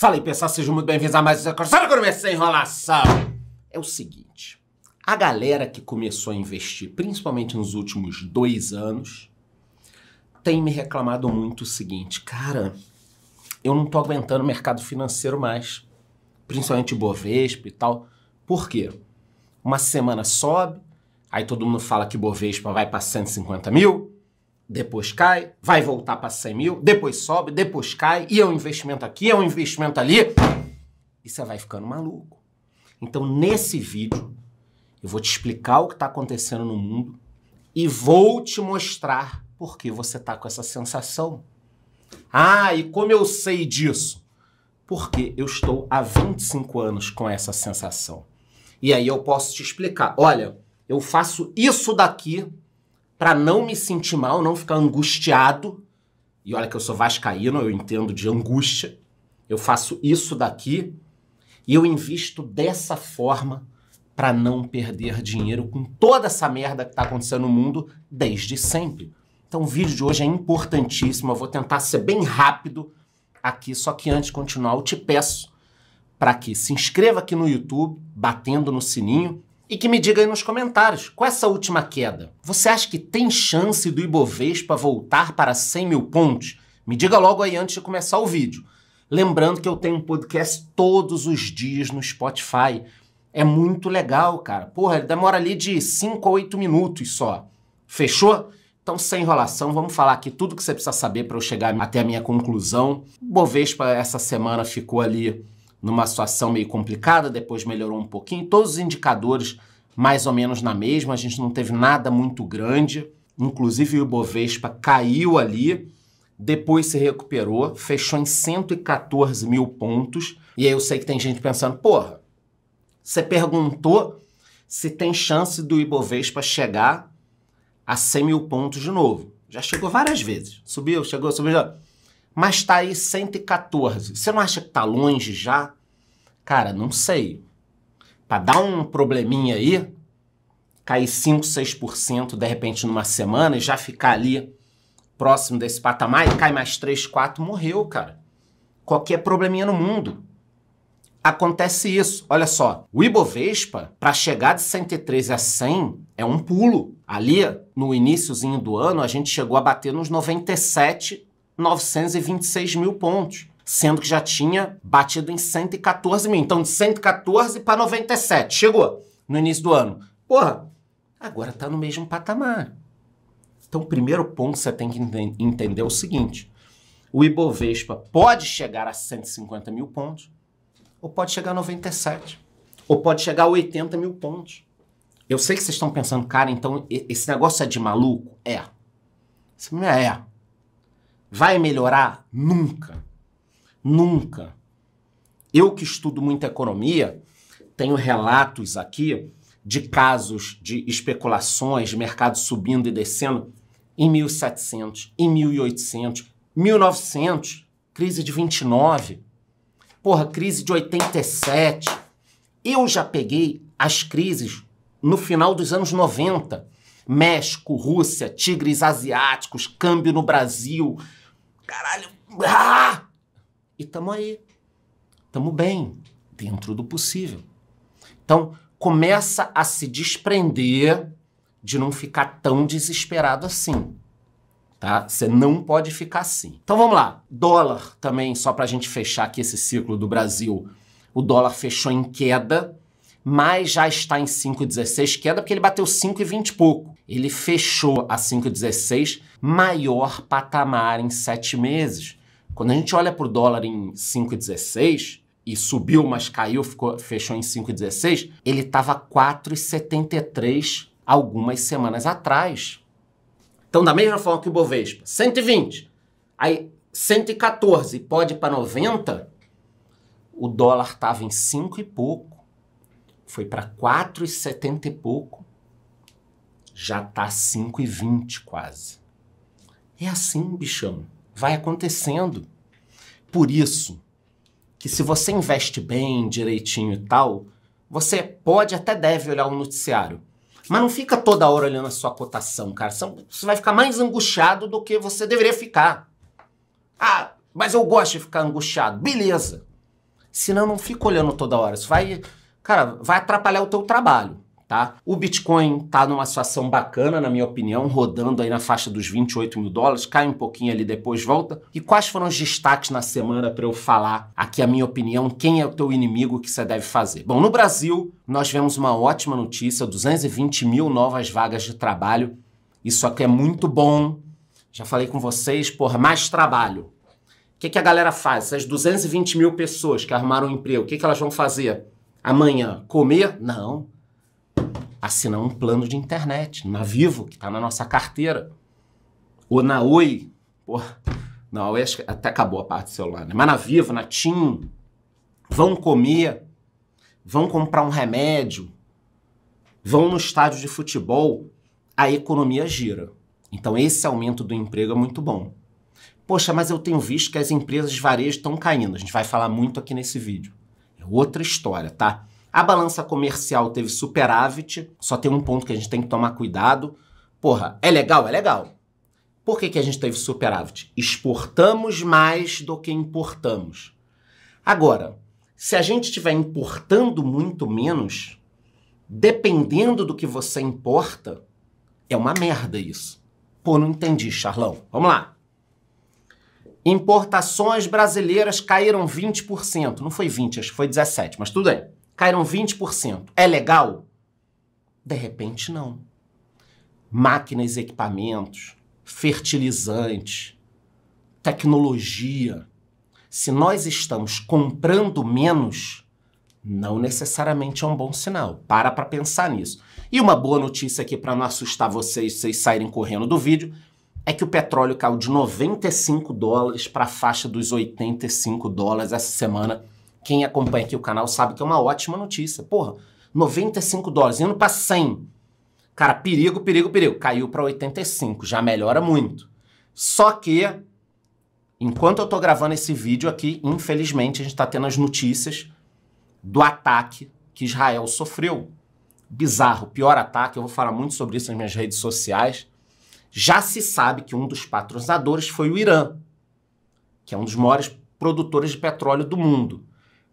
Fala aí, pessoal, sejam muito bem-vindos a mais um Sabe quando começar a enrolação? É o seguinte, a galera que começou a investir, principalmente nos últimos dois anos, tem me reclamado muito o seguinte, cara, eu não tô aguentando o mercado financeiro mais, principalmente Bovespa e tal. Por quê? Uma semana sobe, aí todo mundo fala que Bovespa vai para 150 mil, depois cai, vai voltar para 100 mil, depois sobe, depois cai, e é um investimento aqui, é um investimento ali, e você vai ficando maluco. Então, nesse vídeo, eu vou te explicar o que está acontecendo no mundo e vou te mostrar por que você está com essa sensação. Ah, e como eu sei disso? Porque eu estou há 25 anos com essa sensação. E aí eu posso te explicar. Olha, eu faço isso daqui para não me sentir mal, não ficar angustiado. E olha que eu sou vascaíno, eu entendo de angústia. Eu faço isso daqui e eu invisto dessa forma para não perder dinheiro com toda essa merda que está acontecendo no mundo desde sempre. Então o vídeo de hoje é importantíssimo, eu vou tentar ser bem rápido aqui, só que antes de continuar, eu te peço para que se inscreva aqui no YouTube, batendo no sininho, e que me diga aí nos comentários, com essa última queda, você acha que tem chance do Ibovespa voltar para 100 mil pontos? Me diga logo aí antes de começar o vídeo. Lembrando que eu tenho um podcast todos os dias no Spotify. É muito legal, cara. Porra, ele demora ali de 5 a 8 minutos só. Fechou? Então, sem enrolação, vamos falar aqui tudo que você precisa saber para eu chegar até a minha conclusão. Bovespa essa semana ficou ali numa situação meio complicada, depois melhorou um pouquinho. Todos os indicadores mais ou menos na mesma, a gente não teve nada muito grande. Inclusive o Ibovespa caiu ali, depois se recuperou, fechou em 114 mil pontos. E aí eu sei que tem gente pensando, porra, você perguntou se tem chance do Ibovespa chegar a 100 mil pontos de novo. Já chegou várias vezes. Subiu, chegou, subiu, já mas está aí 114. Você não acha que está longe já? Cara, não sei. Para dar um probleminha aí, cair 5, 6% de repente numa semana e já ficar ali próximo desse patamar e cai mais 3, 4, morreu, cara. Qualquer probleminha no mundo. Acontece isso. Olha só, o Ibovespa, para chegar de 113 a 100, é um pulo. Ali, no iníciozinho do ano, a gente chegou a bater nos 97 926 mil pontos, sendo que já tinha batido em 114 mil. Então, de 114 para 97, chegou no início do ano. Porra, agora está no mesmo patamar. Então, o primeiro ponto que você tem que entender é o seguinte: o Ibovespa pode chegar a 150 mil pontos, ou pode chegar a 97, ou pode chegar a 80 mil pontos. Eu sei que vocês estão pensando, cara, então esse negócio é de maluco? É. É. é. Vai melhorar? Nunca. Nunca. Eu que estudo muita economia, tenho relatos aqui de casos de especulações, mercado subindo e descendo em 1700, em 1800, 1900, crise de 29, porra, crise de 87. Eu já peguei as crises no final dos anos 90 México, Rússia, tigres asiáticos, câmbio no Brasil. Caralho! Ah! E tamo aí. Tamo bem, dentro do possível. Então, começa a se desprender de não ficar tão desesperado assim. Tá? Você não pode ficar assim. Então vamos lá. Dólar também, só para a gente fechar aqui esse ciclo do Brasil. O dólar fechou em queda mas já está em 5,16 queda porque ele bateu 5,20 e pouco. Ele fechou a 5,16, maior patamar em 7 meses. Quando a gente olha para o dólar em 5,16 e subiu, mas caiu, ficou, fechou em 5,16, ele estava 4,73 algumas semanas atrás. Então, da mesma forma que o Bovespa, 120, aí 114 pode para 90, o dólar estava em 5 e pouco foi para 4,70 e pouco, já tá 5,20 quase. É assim, bichão. Vai acontecendo. Por isso que se você investe bem, direitinho e tal, você pode até deve olhar o noticiário. Mas não fica toda hora olhando a sua cotação, cara. Você vai ficar mais angustiado do que você deveria ficar. Ah, mas eu gosto de ficar angustiado. Beleza. Senão não fica olhando toda hora. Isso vai cara, vai atrapalhar o teu trabalho. Tá? O Bitcoin está numa situação bacana, na minha opinião, rodando aí na faixa dos 28 mil dólares, cai um pouquinho ali depois volta. E quais foram os destaques na semana para eu falar aqui a minha opinião, quem é o teu inimigo que você deve fazer? Bom, no Brasil nós vemos uma ótima notícia, 220 mil novas vagas de trabalho. Isso aqui é muito bom. Já falei com vocês, por mais trabalho. O que, que a galera faz? Essas 220 mil pessoas que arrumaram um emprego, o que, que elas vão fazer? Amanhã comer? Não. Assinar um plano de internet, na Vivo, que está na nossa carteira. Ou na Oi. Porra, na Oi até acabou a parte do celular, né? Mas na Vivo, na TIM. Vão comer. Vão comprar um remédio. Vão no estádio de futebol. A economia gira. Então esse aumento do emprego é muito bom. Poxa, mas eu tenho visto que as empresas de varejo estão caindo. A gente vai falar muito aqui nesse vídeo outra história, tá? A balança comercial teve superávit, só tem um ponto que a gente tem que tomar cuidado. Porra, é legal? É legal. Por que, que a gente teve superávit? Exportamos mais do que importamos. Agora, se a gente estiver importando muito menos, dependendo do que você importa, é uma merda isso. Pô, não entendi, Charlão. Vamos lá. Importações brasileiras caíram 20%. Não foi 20, acho que foi 17, mas tudo bem. Caíram 20%. É legal? De repente, não. Máquinas equipamentos, fertilizante, tecnologia. Se nós estamos comprando menos, não necessariamente é um bom sinal. Para para pensar nisso. E uma boa notícia aqui para não assustar vocês, vocês saírem correndo do vídeo, é que o petróleo caiu de 95 dólares para a faixa dos 85 dólares essa semana. Quem acompanha aqui o canal sabe que é uma ótima notícia. Porra, 95 dólares, indo para 100. Cara, perigo, perigo, perigo. Caiu para 85, já melhora muito. Só que, enquanto eu estou gravando esse vídeo aqui, infelizmente a gente está tendo as notícias do ataque que Israel sofreu. Bizarro, pior ataque, eu vou falar muito sobre isso nas minhas redes sociais. Já se sabe que um dos patrocinadores foi o Irã, que é um dos maiores produtores de petróleo do mundo.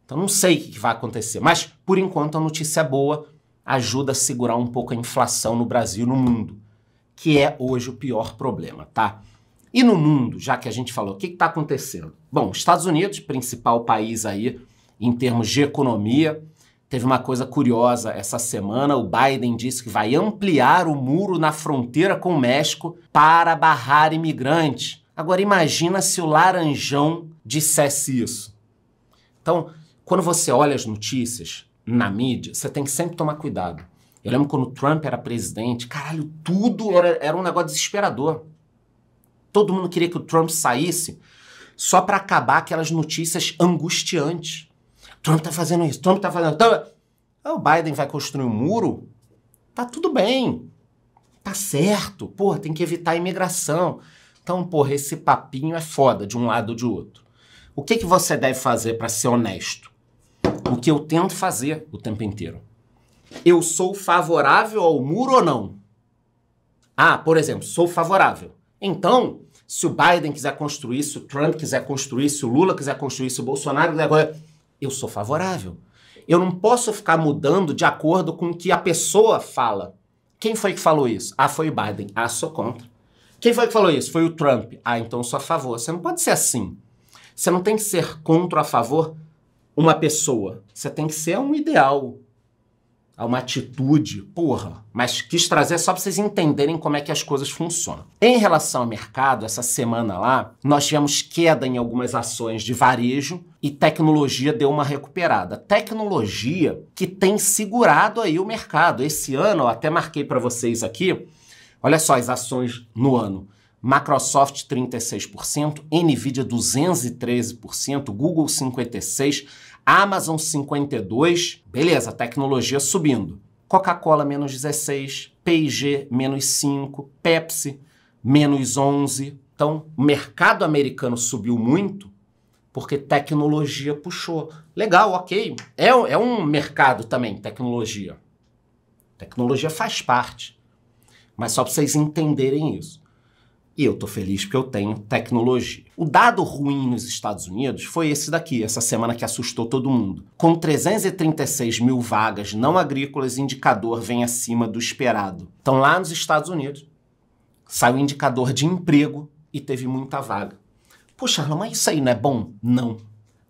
Então não sei o que vai acontecer, mas por enquanto a notícia é boa, ajuda a segurar um pouco a inflação no Brasil e no mundo, que é hoje o pior problema, tá? E no mundo, já que a gente falou, o que está acontecendo? Bom, Estados Unidos, principal país aí em termos de economia, Teve uma coisa curiosa essa semana: o Biden disse que vai ampliar o muro na fronteira com o México para barrar imigrantes. Agora imagina se o Laranjão dissesse isso. Então, quando você olha as notícias na mídia, você tem que sempre tomar cuidado. Eu lembro quando o Trump era presidente, caralho, tudo era, era um negócio desesperador. Todo mundo queria que o Trump saísse só para acabar aquelas notícias angustiantes. Trump está fazendo isso, Trump está fazendo. Trump... Ah, o Biden vai construir um muro? Tá tudo bem. Tá certo. Porra, tem que evitar a imigração. Então, porra, esse papinho é foda de um lado ou de outro. O que, que você deve fazer para ser honesto? O que eu tento fazer o tempo inteiro. Eu sou favorável ao muro ou não? Ah, por exemplo, sou favorável. Então, se o Biden quiser construir, se o Trump quiser construir, se o Lula quiser construir, se o Bolsonaro quiser construir, eu sou favorável. Eu não posso ficar mudando de acordo com o que a pessoa fala. Quem foi que falou isso? Ah, foi o Biden. Ah, sou contra. Quem foi que falou isso? Foi o Trump. Ah, então sou a favor. Você não pode ser assim. Você não tem que ser contra ou a favor uma pessoa. Você tem que ser um ideal a uma atitude, porra, mas quis trazer só para vocês entenderem como é que as coisas funcionam. Em relação ao mercado, essa semana lá, nós tivemos queda em algumas ações de varejo e tecnologia deu uma recuperada. Tecnologia que tem segurado aí o mercado. Esse ano, eu até marquei para vocês aqui, olha só as ações no ano. Microsoft 36%, Nvidia 213%, Google 56%, Amazon 52, beleza, tecnologia subindo. Coca-Cola menos 16, P&G menos 5, Pepsi menos 11. Então, o mercado americano subiu muito porque tecnologia puxou. Legal, ok. É, é um mercado também, tecnologia. Tecnologia faz parte. Mas só para vocês entenderem isso. E eu tô feliz porque eu tenho tecnologia. O dado ruim nos Estados Unidos foi esse daqui, essa semana que assustou todo mundo. Com 336 mil vagas não agrícolas, indicador vem acima do esperado. Então lá nos Estados Unidos, saiu o indicador de emprego e teve muita vaga. Poxa, mas isso aí não é bom? Não.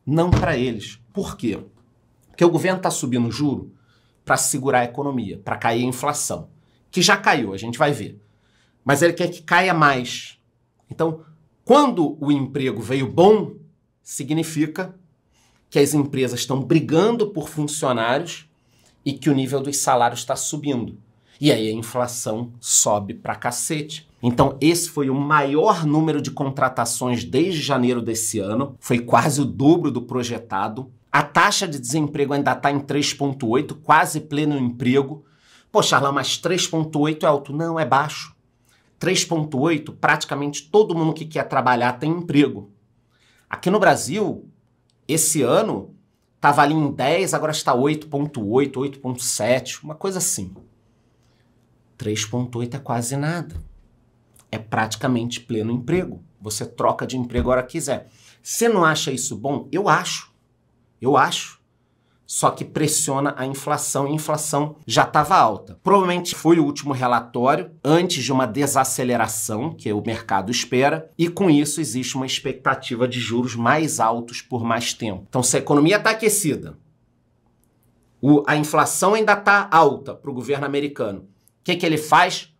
Não para eles. Por quê? Porque o governo tá subindo o juro para segurar a economia, para cair a inflação, que já caiu, a gente vai ver mas ele quer que caia mais. Então, quando o emprego veio bom, significa que as empresas estão brigando por funcionários e que o nível dos salários está subindo. E aí a inflação sobe pra cacete. Então, esse foi o maior número de contratações desde janeiro desse ano, foi quase o dobro do projetado. A taxa de desemprego ainda está em 3,8, quase pleno emprego. Poxa, lá, mas 3,8 é alto? Não, é baixo. 3,8, praticamente todo mundo que quer trabalhar tem emprego. Aqui no Brasil, esse ano, estava ali em 10, agora está 8,8, 8,7, uma coisa assim. 3,8 é quase nada. É praticamente pleno emprego. Você troca de emprego a hora que quiser. Você não acha isso bom? Eu acho. Eu acho só que pressiona a inflação, e a inflação já estava alta. Provavelmente foi o último relatório antes de uma desaceleração que o mercado espera, e com isso existe uma expectativa de juros mais altos por mais tempo. Então, se a economia está aquecida, o, a inflação ainda está alta para o governo americano, o que, que ele faz?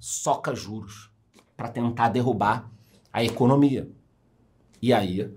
Soca juros para tentar derrubar a economia. E aí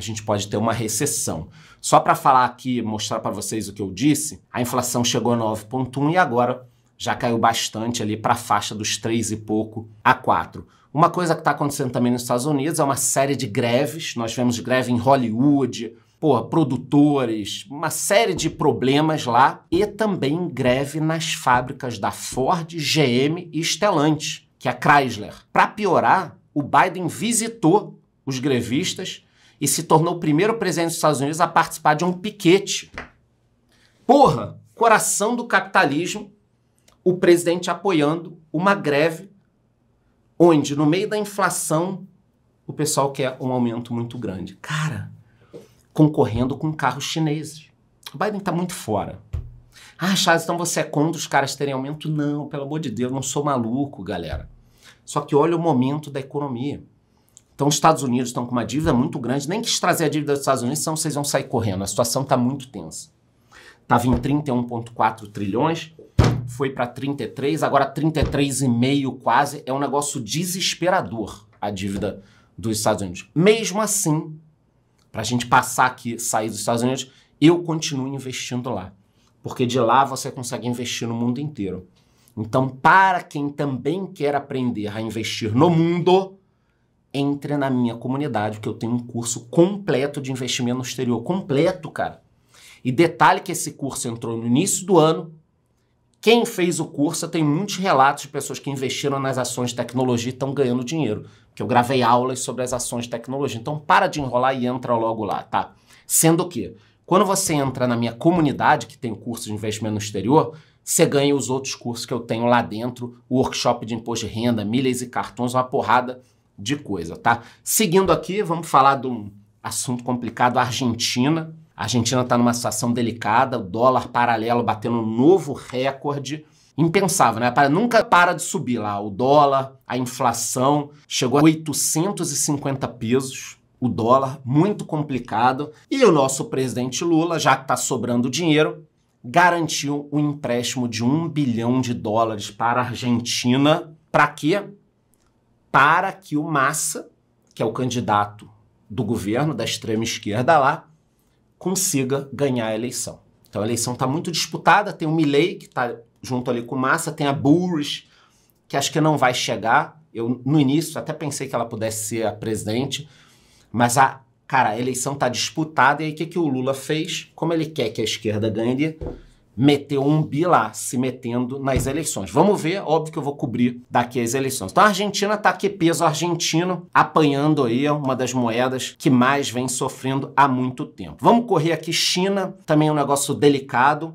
a gente pode ter uma recessão. Só para falar aqui, mostrar para vocês o que eu disse, a inflação chegou a 9,1 e agora já caiu bastante ali para a faixa dos 3 e pouco a 4. Uma coisa que está acontecendo também nos Estados Unidos é uma série de greves. Nós vemos greve em Hollywood, pô, produtores, uma série de problemas lá e também greve nas fábricas da Ford, GM e Stellantis, que é a Chrysler. Para piorar, o Biden visitou os grevistas e se tornou o primeiro presidente dos Estados Unidos a participar de um piquete. Porra, coração do capitalismo, o presidente apoiando uma greve onde, no meio da inflação, o pessoal quer um aumento muito grande. Cara, concorrendo com carros chineses. O Biden está muito fora. Ah, Charles, então você é contra os caras terem aumento? Não, pelo amor de Deus, não sou maluco, galera. Só que olha o momento da economia. Então, os Estados Unidos estão com uma dívida muito grande, nem quis trazer a dívida dos Estados Unidos, senão vocês vão sair correndo. A situação está muito tensa. Estava em 31,4 trilhões, foi para 33, agora 33,5 quase. É um negócio desesperador a dívida dos Estados Unidos. Mesmo assim, para a gente passar aqui, sair dos Estados Unidos, eu continuo investindo lá. Porque de lá você consegue investir no mundo inteiro. Então, para quem também quer aprender a investir no mundo, entre na minha comunidade, que eu tenho um curso completo de investimento no exterior. Completo, cara. E detalhe que esse curso entrou no início do ano. Quem fez o curso, tem muitos relatos de pessoas que investiram nas ações de tecnologia e estão ganhando dinheiro. que eu gravei aulas sobre as ações de tecnologia. Então para de enrolar e entra logo lá, tá? Sendo que, quando você entra na minha comunidade, que tem o curso de investimento no exterior, você ganha os outros cursos que eu tenho lá dentro, workshop de imposto de renda, milhas e cartões, uma porrada de coisa, tá? Seguindo aqui, vamos falar de um assunto complicado, a Argentina. A Argentina está numa situação delicada, o dólar paralelo batendo um novo recorde. Impensável, né? Para Nunca para de subir lá. O dólar, a inflação, chegou a 850 pesos o dólar, muito complicado. E o nosso presidente Lula, já que está sobrando dinheiro, garantiu um empréstimo de um bilhão de dólares para a Argentina. Para quê? para que o Massa, que é o candidato do governo, da extrema esquerda lá, consiga ganhar a eleição. Então a eleição está muito disputada, tem o Milley, que está junto ali com o Massa, tem a Burris, que acho que não vai chegar. Eu, no início, até pensei que ela pudesse ser a presidente, mas a, cara, a eleição está disputada, e aí o que, que o Lula fez? Como ele quer que a esquerda ganhe, meteu um bi lá, se metendo nas eleições. Vamos ver, óbvio que eu vou cobrir daqui as eleições. Então a Argentina tá aqui, peso argentino, apanhando aí é uma das moedas que mais vem sofrendo há muito tempo. Vamos correr aqui China, também um negócio delicado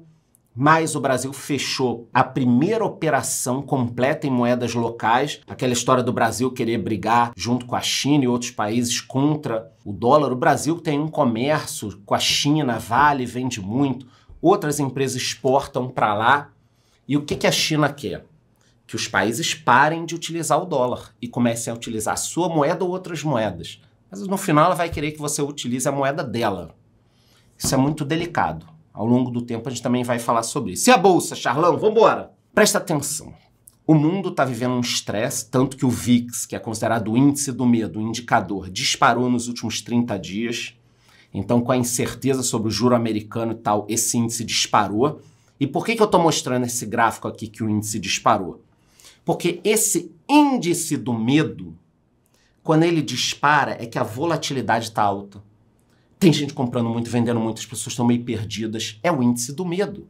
mas o Brasil fechou a primeira operação completa em moedas locais, aquela história do Brasil querer brigar junto com a China e outros países contra o dólar. O Brasil tem um comércio com a China, vale, vende muito outras empresas exportam para lá. E o que, que a China quer? Que os países parem de utilizar o dólar e comecem a utilizar a sua moeda ou outras moedas. Mas no final ela vai querer que você utilize a moeda dela. Isso é muito delicado. Ao longo do tempo a gente também vai falar sobre isso. E a bolsa, Charlão? Vambora! Presta atenção. O mundo está vivendo um estresse, tanto que o VIX, que é considerado o índice do medo, o indicador, disparou nos últimos 30 dias. Então, com a incerteza sobre o juro americano e tal, esse índice disparou. E por que, que eu estou mostrando esse gráfico aqui que o índice disparou? Porque esse índice do medo, quando ele dispara, é que a volatilidade está alta. Tem gente comprando muito, vendendo muito, as pessoas estão meio perdidas. É o índice do medo.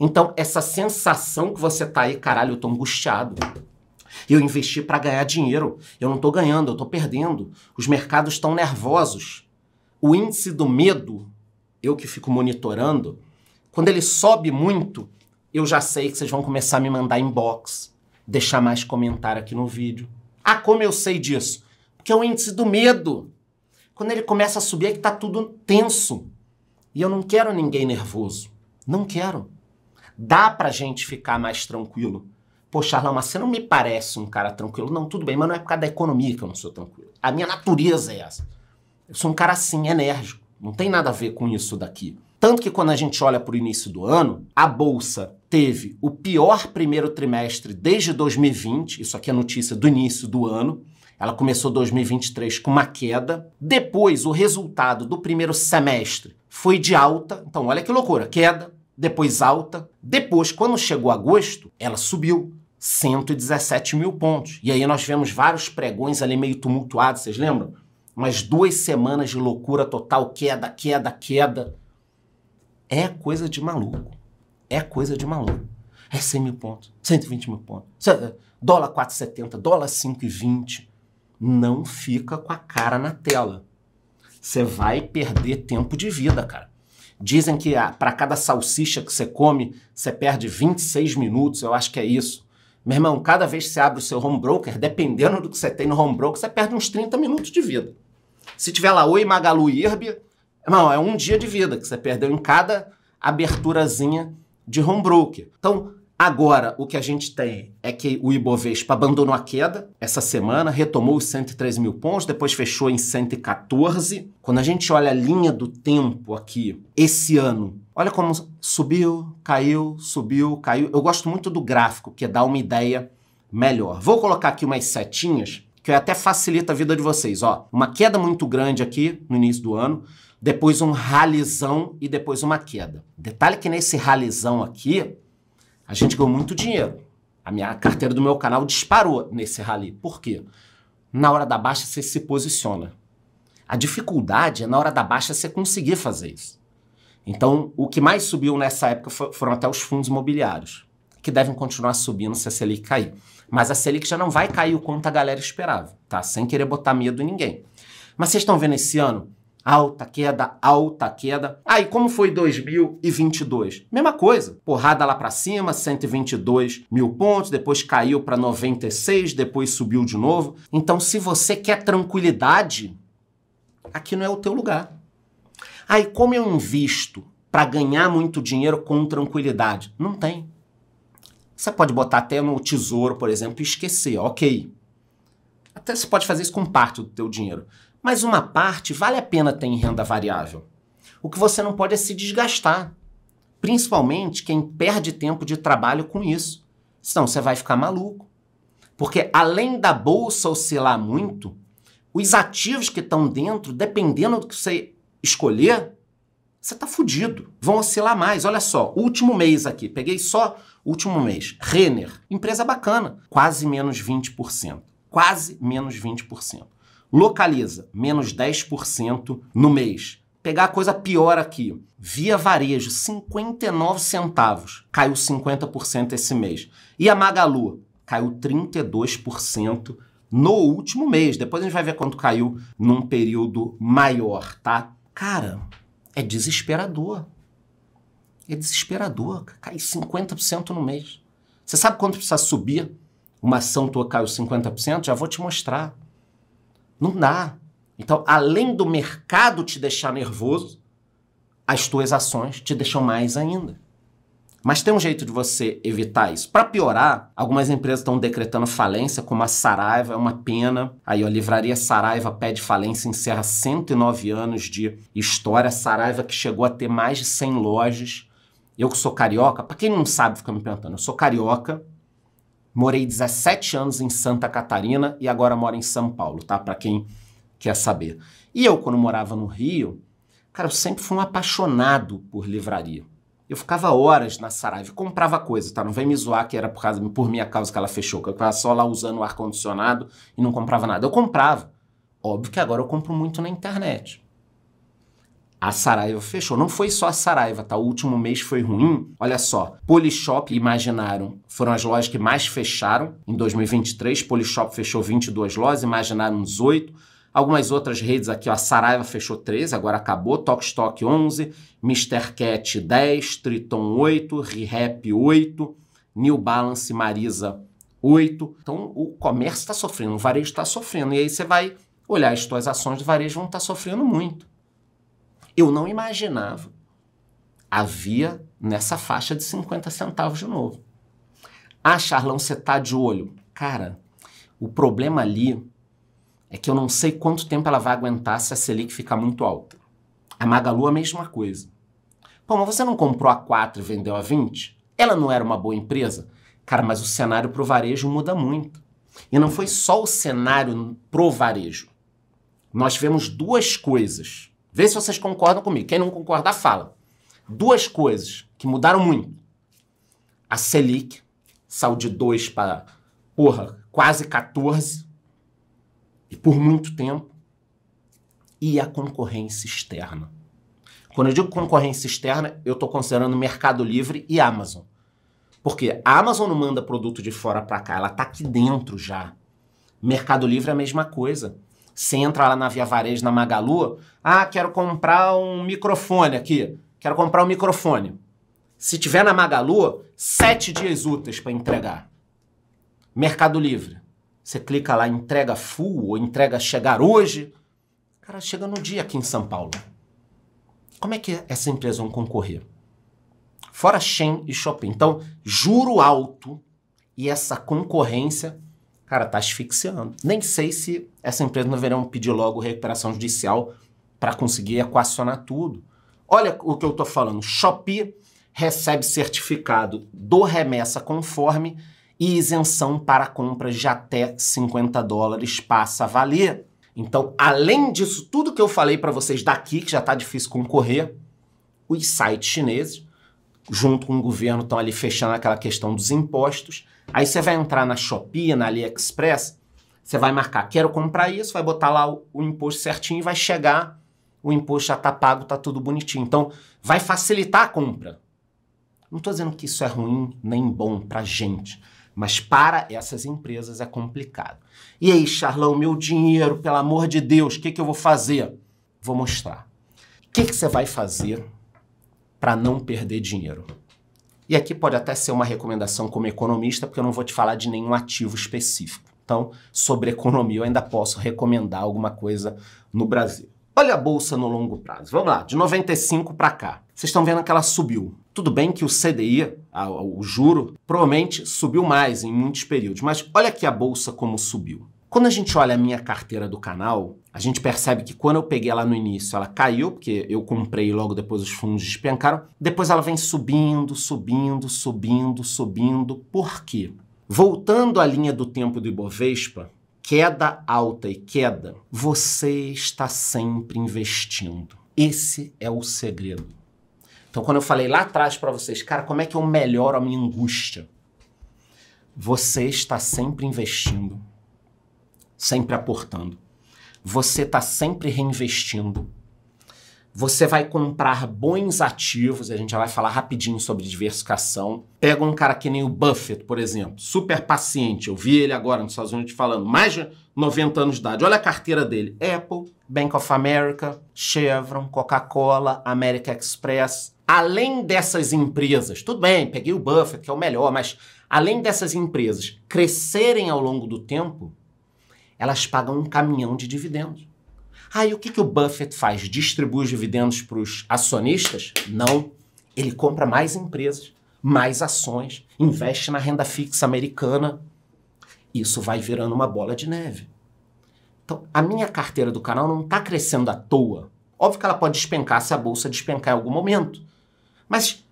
Então, essa sensação que você tá aí, caralho, eu tô angustiado. Eu investi para ganhar dinheiro. Eu não tô ganhando, eu tô perdendo. Os mercados estão nervosos o índice do medo, eu que fico monitorando, quando ele sobe muito, eu já sei que vocês vão começar a me mandar inbox, deixar mais comentário aqui no vídeo. Ah, como eu sei disso? Porque é o índice do medo. Quando ele começa a subir é que tá tudo tenso. E eu não quero ninguém nervoso. Não quero. Dá pra gente ficar mais tranquilo. Poxa, Charlão, mas você não me parece um cara tranquilo. Não, tudo bem, mas não é por causa da economia que eu não sou tranquilo. A minha natureza é essa. Eu sou um cara assim, enérgico. Não tem nada a ver com isso daqui. Tanto que quando a gente olha para o início do ano, a bolsa teve o pior primeiro trimestre desde 2020. Isso aqui é notícia do início do ano. Ela começou 2023 com uma queda. Depois, o resultado do primeiro semestre foi de alta. Então, olha que loucura: queda, depois alta. Depois, quando chegou agosto, ela subiu 117 mil pontos. E aí nós vemos vários pregões ali meio tumultuados, vocês lembram? Mais duas semanas de loucura total, queda, queda, queda. É coisa de maluco. É coisa de maluco. É 100 mil pontos, 120 mil pontos, eh, dólar 4,70, dólar 5,20. Não fica com a cara na tela. Você vai perder tempo de vida, cara. Dizem que ah, para cada salsicha que você come, você perde 26 minutos, eu acho que é isso. Meu irmão, cada vez que você abre o seu home broker, dependendo do que você tem no home broker, você perde uns 30 minutos de vida. Se tiver lá Oi Magalu Irbe, não, é um dia de vida que você perdeu em cada aberturazinha de home broker. Então, agora o que a gente tem é que o Ibovespa abandonou a queda essa semana, retomou os 103 mil pontos, depois fechou em 114. Quando a gente olha a linha do tempo aqui, esse ano, olha como subiu, caiu, subiu, caiu. Eu gosto muito do gráfico, que dá uma ideia melhor. Vou colocar aqui umas setinhas que até facilita a vida de vocês. Ó, uma queda muito grande aqui no início do ano, depois um ralizão e depois uma queda. Detalhe que nesse ralizão aqui, a gente ganhou muito dinheiro. A minha carteira do meu canal disparou nesse rally. Por quê? Na hora da baixa você se posiciona. A dificuldade é na hora da baixa você conseguir fazer isso. Então, o que mais subiu nessa época foram até os fundos imobiliários, que devem continuar subindo se a Selic cair. Mas a Selic já não vai cair o quanto a galera esperava, tá? Sem querer botar medo em ninguém. Mas vocês estão vendo esse ano? Alta queda, alta queda. Aí, ah, como foi 2022? Mesma coisa. Porrada lá para cima, 122 mil pontos, depois caiu para 96, depois subiu de novo. Então, se você quer tranquilidade, aqui não é o teu lugar. Aí, ah, como eu invisto para ganhar muito dinheiro com tranquilidade? Não tem. Você pode botar até no tesouro, por exemplo, e esquecer, ok. Até você pode fazer isso com parte do teu dinheiro. Mas uma parte vale a pena ter em renda variável. O que você não pode é se desgastar. Principalmente quem perde tempo de trabalho com isso. Senão você vai ficar maluco. Porque além da bolsa oscilar muito, os ativos que estão dentro, dependendo do que você escolher, você tá fudido. Vão oscilar mais. Olha só, último mês aqui, peguei só último mês. Renner, empresa bacana, quase menos 20%. Quase menos 20%. Localiza, menos 10% no mês. Pegar a coisa pior aqui. Via Varejo, 59 centavos. Caiu 50% esse mês. E a Magalu? Caiu 32% no último mês. Depois a gente vai ver quanto caiu num período maior, tá? Cara, é desesperador. É desesperador. Cai 50% no mês. Você sabe quanto precisa subir uma ação tua caiu 50%? Já vou te mostrar. Não dá. Então, além do mercado te deixar nervoso, as tuas ações te deixam mais ainda. Mas tem um jeito de você evitar isso. Para piorar, algumas empresas estão decretando falência, como a Saraiva, é uma pena. Aí, a Livraria Saraiva pede falência, encerra 109 anos de história. Saraiva que chegou a ter mais de 100 lojas. Eu que sou carioca, para quem não sabe, fica me perguntando, eu sou carioca, morei 17 anos em Santa Catarina e agora moro em São Paulo, tá? Para quem quer saber. E eu, quando morava no Rio, cara, eu sempre fui um apaixonado por livraria. Eu ficava horas na Saraiva, comprava coisa, tá? Não vem me zoar que era por causa por minha causa que ela fechou, que eu tava só lá usando o ar condicionado e não comprava nada. Eu comprava. Óbvio que agora eu compro muito na internet. A Saraiva fechou. Não foi só a Saraiva, tá? O último mês foi ruim. Olha só, Polishop Imaginaram foram as lojas que mais fecharam em 2023. Polishop fechou 22 lojas, Imaginaram 18. Algumas outras redes aqui, ó, a Saraiva fechou 13, agora acabou, Tokstok 11, Mr. Cat 10, Triton 8, ReHap 8, New Balance Marisa 8. Então o comércio está sofrendo, o varejo está sofrendo. E aí você vai olhar as suas ações de varejo vão estar tá sofrendo muito. Eu não imaginava havia nessa faixa de 50 centavos de novo. Ah, Charlão, você tá de olho. Cara, o problema ali é que eu não sei quanto tempo ela vai aguentar se a Selic ficar muito alta. A Magalu, a mesma coisa. Pô, mas você não comprou a 4 e vendeu a 20? Ela não era uma boa empresa? Cara, mas o cenário pro varejo muda muito. E não foi só o cenário pro varejo. Nós tivemos duas coisas. Vê se vocês concordam comigo. Quem não concordar, fala. Duas coisas que mudaram muito. A Selic saiu de 2 para, porra, quase 14 e por muito tempo, e a concorrência externa. Quando eu digo concorrência externa, eu estou considerando Mercado Livre e Amazon. Porque a Amazon não manda produto de fora para cá, ela está aqui dentro já. Mercado Livre é a mesma coisa. Você entra lá na Via Varejo, na Magalu, ah, quero comprar um microfone aqui, quero comprar um microfone. Se tiver na Magalu, sete dias úteis para entregar. Mercado Livre, você clica lá entrega full ou entrega chegar hoje. Cara, chega no dia aqui em São Paulo. Como é que essa empresa vão concorrer? Fora Shen e Shopping. Então, juro alto e essa concorrência, cara, tá asfixiando. Nem sei se essa empresa não verão pedir logo recuperação judicial para conseguir equacionar tudo. Olha o que eu tô falando. Shopee recebe certificado do remessa conforme e isenção para compras de até 50 dólares passa a valer. Então, além disso, tudo que eu falei para vocês daqui, que já está difícil concorrer, os sites chineses, junto com o governo, estão ali fechando aquela questão dos impostos. Aí você vai entrar na Shopee, na AliExpress, você vai marcar, quero comprar isso, vai botar lá o, o imposto certinho e vai chegar, o imposto já está pago, está tudo bonitinho. Então, vai facilitar a compra. Não estou dizendo que isso é ruim nem bom para gente. Mas para essas empresas é complicado. E aí, Charlão, meu dinheiro, pelo amor de Deus, o que, que eu vou fazer? Vou mostrar. O que, que você vai fazer para não perder dinheiro? E aqui pode até ser uma recomendação como economista, porque eu não vou te falar de nenhum ativo específico. Então, sobre economia, eu ainda posso recomendar alguma coisa no Brasil. Olha a bolsa no longo prazo. Vamos lá, de 95 para cá. Vocês estão vendo que ela subiu. Tudo bem que o CDI, o juro, provavelmente subiu mais em muitos períodos, mas olha aqui a bolsa como subiu. Quando a gente olha a minha carteira do canal, a gente percebe que quando eu peguei ela no início, ela caiu, porque eu comprei e logo depois os fundos despencaram. Depois ela vem subindo, subindo, subindo, subindo. Por quê? Voltando à linha do tempo do Ibovespa, queda alta e queda, você está sempre investindo. Esse é o segredo. Então, quando eu falei lá atrás para vocês, cara, como é que eu melhoro a minha angústia? Você está sempre investindo, sempre aportando. Você está sempre reinvestindo você vai comprar bons ativos, a gente já vai falar rapidinho sobre diversificação. Pega um cara que nem o Buffett, por exemplo, super paciente. Eu vi ele agora nos Estados Unidos falando, mais de 90 anos de idade. Olha a carteira dele: Apple, Bank of America, Chevron, Coca-Cola, American Express. Além dessas empresas, tudo bem, peguei o Buffett, que é o melhor, mas além dessas empresas crescerem ao longo do tempo, elas pagam um caminhão de dividendos. Ah, e o que, que o Buffett faz? Distribui os dividendos para os acionistas? Não. Ele compra mais empresas, mais ações, investe na renda fixa americana. Isso vai virando uma bola de neve. Então, a minha carteira do canal não está crescendo à toa. Óbvio que ela pode despencar se a bolsa despencar em algum momento. Mas,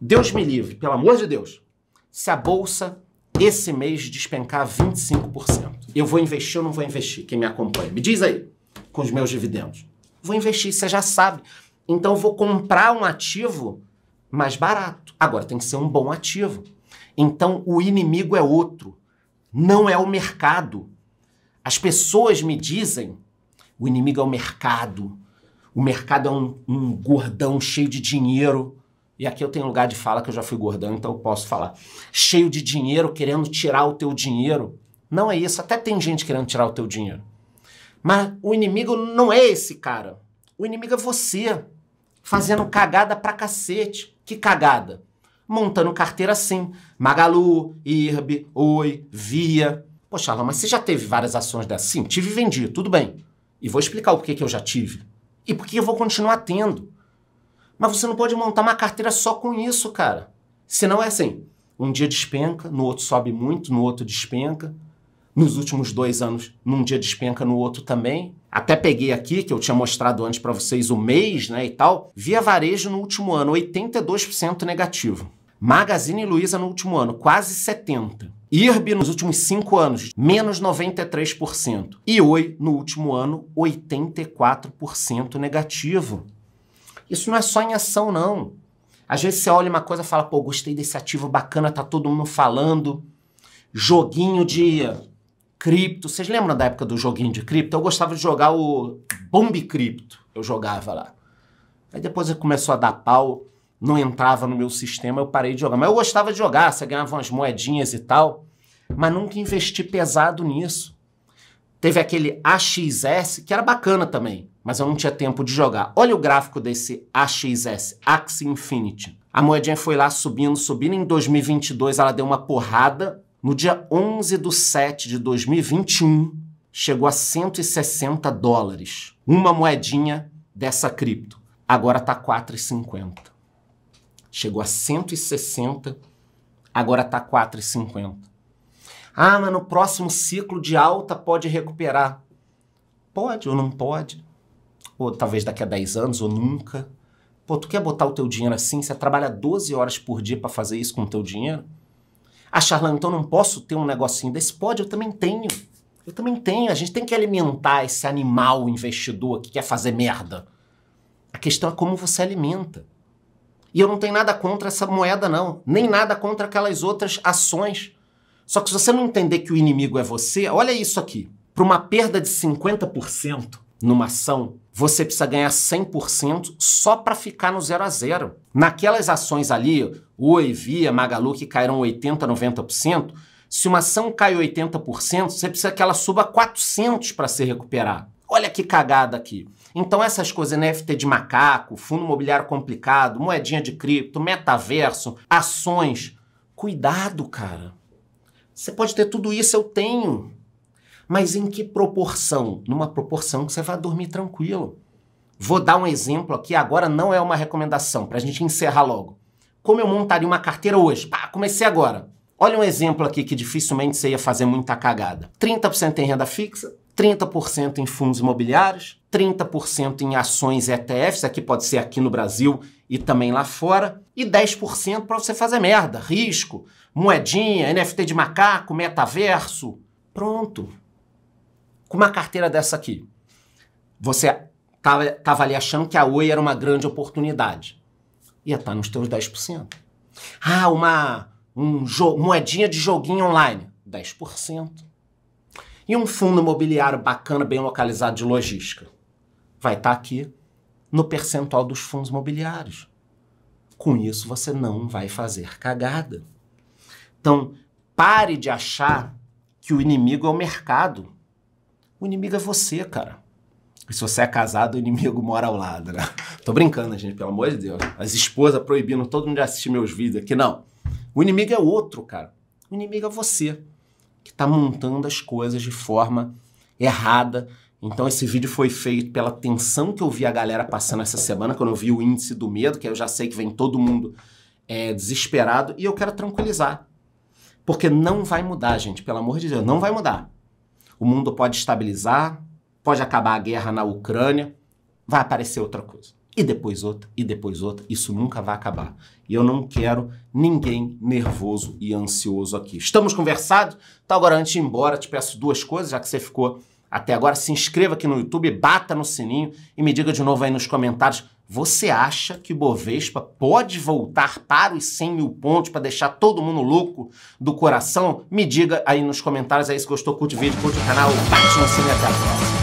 Deus me livre, pelo amor de Deus, se a bolsa esse mês despencar 25%, eu vou investir ou não vou investir? Quem me acompanha? Me diz aí com os meus dividendos? Vou investir, você já sabe. Então vou comprar um ativo mais barato. Agora tem que ser um bom ativo. Então o inimigo é outro, não é o mercado. As pessoas me dizem: o inimigo é o mercado. O mercado é um, um gordão cheio de dinheiro. E aqui eu tenho lugar de fala que eu já fui gordão, então eu posso falar. Cheio de dinheiro, querendo tirar o teu dinheiro. Não é isso. Até tem gente querendo tirar o teu dinheiro. Mas o inimigo não é esse cara. O inimigo é você. Fazendo cagada pra cacete. Que cagada? Montando carteira assim. Magalu, IRB, Oi, Via. Poxa, mas você já teve várias ações dessas? Sim, tive e vendi, tudo bem. E vou explicar o porquê que eu já tive. E por que eu vou continuar tendo. Mas você não pode montar uma carteira só com isso, cara. Senão é assim, um dia despenca, no outro sobe muito, no outro despenca nos últimos dois anos, num dia despenca, no outro também. Até peguei aqui, que eu tinha mostrado antes para vocês, o mês, né, e tal. Via Varejo no último ano, 82% negativo. Magazine Luiza no último ano, quase 70%. IRB nos últimos cinco anos, menos 93%. E Oi no último ano, 84% negativo. Isso não é só em ação, não. Às vezes você olha uma coisa e fala, pô, gostei desse ativo bacana, tá todo mundo falando. Joguinho de cripto. Vocês lembram da época do joguinho de cripto? Eu gostava de jogar o Bomb Cripto. Eu jogava lá. Aí depois começou a dar pau, não entrava no meu sistema, eu parei de jogar. Mas eu gostava de jogar, você ganhava umas moedinhas e tal, mas nunca investi pesado nisso. Teve aquele AXS, que era bacana também, mas eu não tinha tempo de jogar. Olha o gráfico desse AXS, Axie Infinity. A moedinha foi lá subindo, subindo. Em 2022 ela deu uma porrada, no dia 11 de 7 de 2021, chegou a 160 dólares. Uma moedinha dessa cripto. Agora está 4,50. Chegou a 160, agora está 4,50. Ah, mas no próximo ciclo de alta pode recuperar. Pode ou não pode? Ou talvez daqui a 10 anos ou nunca. Pô, tu quer botar o teu dinheiro assim? Você trabalha 12 horas por dia para fazer isso com o teu dinheiro? Ah, Charlão, então não posso ter um negocinho desse? Pode, eu também tenho. Eu também tenho. A gente tem que alimentar esse animal investidor que quer fazer merda. A questão é como você alimenta. E eu não tenho nada contra essa moeda, não. Nem nada contra aquelas outras ações. Só que se você não entender que o inimigo é você, olha isso aqui. Para uma perda de 50% numa ação, você precisa ganhar 100% só para ficar no zero a zero. Naquelas ações ali, Oi, Via, Magalu, que caíram 80%, 90%, se uma ação cai 80%, você precisa que ela suba 400 para se recuperar. Olha que cagada aqui. Então essas coisas, NFT de macaco, fundo imobiliário complicado, moedinha de cripto, metaverso, ações, cuidado, cara. Você pode ter tudo isso, eu tenho. Mas em que proporção? Numa proporção que você vai dormir tranquilo. Vou dar um exemplo aqui, agora não é uma recomendação, para a gente encerrar logo como eu montaria uma carteira hoje? Pá, comecei agora. Olha um exemplo aqui que dificilmente você ia fazer muita cagada. 30% em renda fixa, 30% em fundos imobiliários, 30% em ações ETFs, aqui pode ser aqui no Brasil e também lá fora, e 10% para você fazer merda, risco, moedinha, NFT de macaco, metaverso. Pronto. Com uma carteira dessa aqui, você estava ali achando que a Oi era uma grande oportunidade ia estar tá nos teus 10%. Ah, uma um moedinha de joguinho online, 10%. E um fundo imobiliário bacana, bem localizado de logística, vai estar tá aqui no percentual dos fundos imobiliários. Com isso, você não vai fazer cagada. Então, pare de achar que o inimigo é o mercado. O inimigo é você, cara. E se você é casado, o inimigo mora ao lado, né? Tô brincando, gente, pelo amor de Deus. As esposas proibindo todo mundo de assistir meus vídeos aqui. Não. O inimigo é outro, cara. O inimigo é você, que tá montando as coisas de forma errada. Então esse vídeo foi feito pela tensão que eu vi a galera passando essa semana, quando eu vi o índice do medo, que eu já sei que vem todo mundo é, desesperado, e eu quero tranquilizar. Porque não vai mudar, gente, pelo amor de Deus, não vai mudar. O mundo pode estabilizar, pode acabar a guerra na Ucrânia, vai aparecer outra coisa. E depois outra, e depois outra, isso nunca vai acabar. E eu não quero ninguém nervoso e ansioso aqui. Estamos conversados? Então agora antes de ir embora, te peço duas coisas, já que você ficou até agora, se inscreva aqui no YouTube, bata no sininho e me diga de novo aí nos comentários. Você acha que o Bovespa pode voltar para os 100 mil pontos para deixar todo mundo louco do coração? Me diga aí nos comentários É isso, gostou, curte o vídeo, curte o canal, bate no sininho até a próxima.